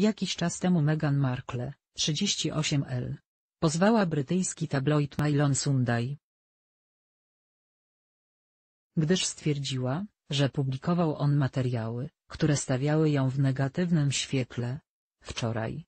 Jakiś czas temu Meghan Markle, 38L, pozwała brytyjski tabloid Mailon Sunday, gdyż stwierdziła, że publikował on materiały, które stawiały ją w negatywnym świetle. Wczoraj.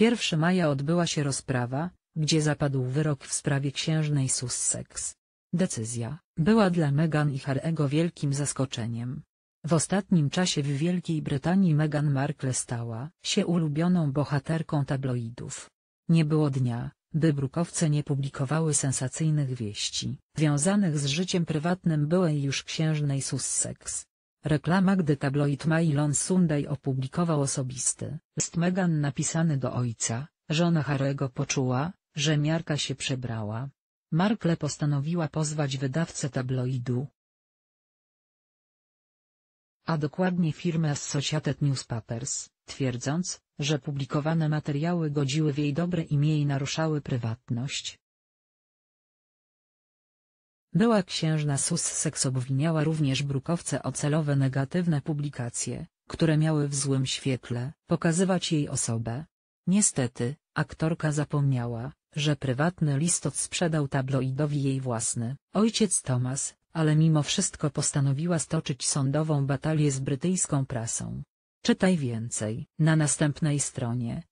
1 maja odbyła się rozprawa, gdzie zapadł wyrok w sprawie księżnej Sussex. Decyzja była dla Meghan i Harego wielkim zaskoczeniem. W ostatnim czasie w Wielkiej Brytanii Meghan Markle stała się ulubioną bohaterką tabloidów. Nie było dnia, by brukowce nie publikowały sensacyjnych wieści, związanych z życiem prywatnym byłej już księżnej Sussex. Reklama gdy tabloid Mail on Sunday opublikował osobisty list Meghan napisany do ojca, żona Harego poczuła, że miarka się przebrała. Markle postanowiła pozwać wydawcę tabloidu, a dokładnie firmę Associated Newspapers, twierdząc, że publikowane materiały godziły w jej dobre imię i naruszały prywatność. Była księżna Sussex obwiniała również brukowce o celowe negatywne publikacje, które miały w złym świetle pokazywać jej osobę. Niestety, aktorka zapomniała, że prywatny listot sprzedał tabloidowi jej własny. Ojciec Thomas, ale mimo wszystko postanowiła stoczyć sądową batalię z brytyjską prasą. Czytaj więcej na następnej stronie.